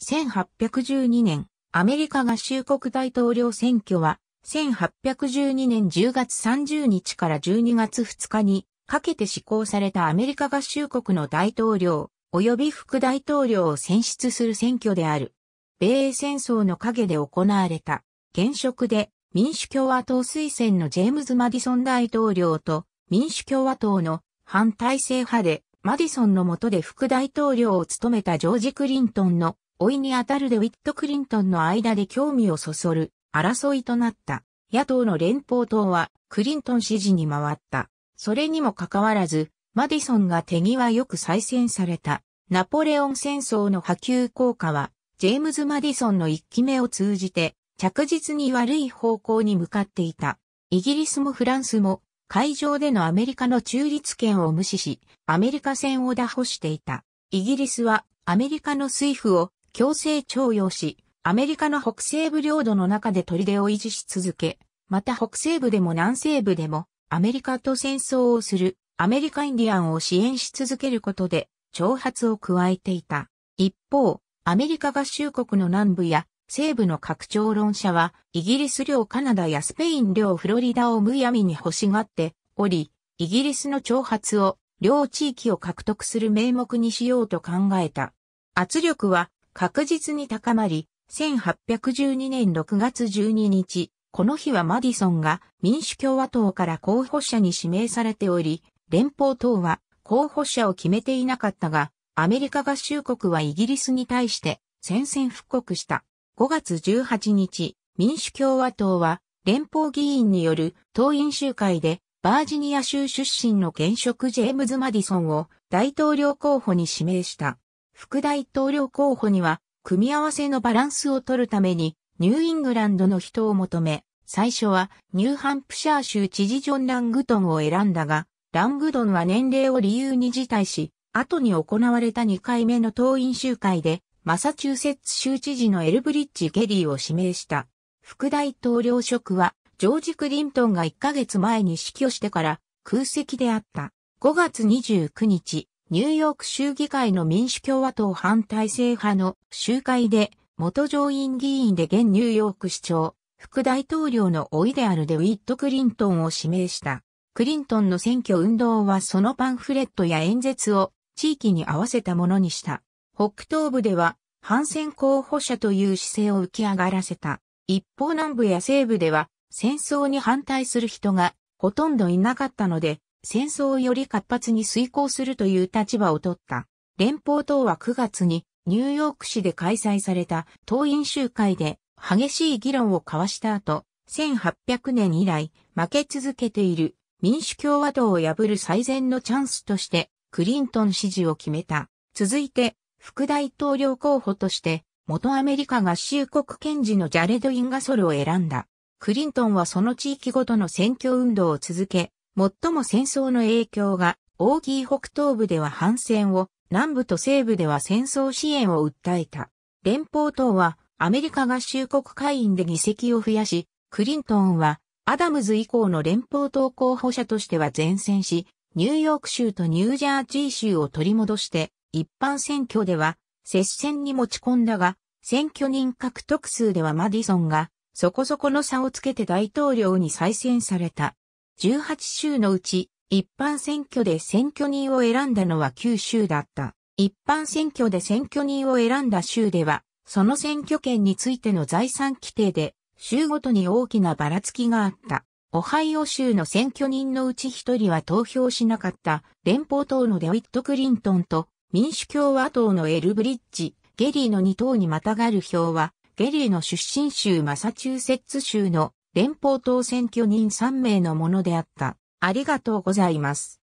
1812年、アメリカ合衆国大統領選挙は、1812年10月30日から12月2日にかけて施行されたアメリカ合衆国の大統領及び副大統領を選出する選挙である。米英戦争の陰で行われた。現職で民主共和党推薦のジェームズ・マディソン大統領と民主共和党の反体制派でマディソンの下で副大統領を務めたジョージ・クリントンの老いにあたるデウィット・クリントンの間で興味をそそる争いとなった。野党の連邦党はクリントン支持に回った。それにもかかわらず、マディソンが手際よく再選された。ナポレオン戦争の波及効果は、ジェームズ・マディソンの一期目を通じて、着実に悪い方向に向かっていた。イギリスもフランスも、海上でのアメリカの中立権を無視し、アメリカ戦を打破していた。イギリスは、アメリカの水夫を強制徴用し、アメリカの北西部領土の中で砦を維持し続け、また北西部でも南西部でも、アメリカと戦争をする、アメリカインディアンを支援し続けることで、挑発を加えていた。一方、アメリカ合衆国の南部や西部の拡張論者は、イギリス領カナダやスペイン領フロリダをむやみに欲しがっており、イギリスの挑発を両地域を獲得する名目にしようと考えた。圧力は確実に高まり、1812年6月12日、この日はマディソンが民主共和党から候補者に指名されており、連邦党は候補者を決めていなかったが、アメリカ合衆国はイギリスに対して宣戦布告した。5月18日、民主共和党は連邦議員による党員集会でバージニア州出身の現職ジェームズ・マディソンを大統領候補に指名した。副大統領候補には、組み合わせのバランスを取るために、ニューイングランドの人を求め、最初はニューハンプシャー州知事ジョン・ラングトンを選んだが、ラングドンは年齢を理由に辞退し、後に行われた2回目の党員集会で、マサチューセッツ州知事のエルブリッジ・ゲリーを指名した。副大統領職は、ジョージ・クリントンが1ヶ月前に死去してから空席であった。5月29日、ニューヨーク州議会の民主共和党反体制派の集会で、元上院議員で現ニューヨーク市長、副大統領の老いであるデウィット・クリントンを指名した。クリントンの選挙運動はそのパンフレットや演説を地域に合わせたものにした。北東部では反戦候補者という姿勢を浮き上がらせた。一方南部や西部では戦争に反対する人がほとんどいなかったので戦争をより活発に遂行するという立場を取った。連邦党は9月にニューヨーク市で開催された党員集会で激しい議論を交わした後、1800年以来負け続けている民主共和党を破る最善のチャンスとしてクリントン支持を決めた。続いて副大統領候補として元アメリカ合衆国検事のジャレド・インガソルを選んだ。クリントンはその地域ごとの選挙運動を続け、最も戦争の影響が大きい北東部では反戦を、南部と西部では戦争支援を訴えた。連邦党はアメリカ合衆国会員で議席を増やし、クリントンはアダムズ以降の連邦党候補者としては前線し、ニューヨーク州とニュージャージー州を取り戻して、一般選挙では接戦に持ち込んだが、選挙人獲得数ではマディソンがそこそこの差をつけて大統領に再選された。18州のうち、一般選挙で選挙人を選んだのは9州だった。一般選挙で選挙人を選んだ州では、その選挙権についての財産規定で、州ごとに大きなばらつきがあった。オハイオ州の選挙人のうち一人は投票しなかった連邦党のデウィット・クリントンと民主共和党のエルブリッジ、ゲリーの2党にまたがる票は、ゲリーの出身州マサチューセッツ州の連邦当選挙人3名のものであった。ありがとうございます。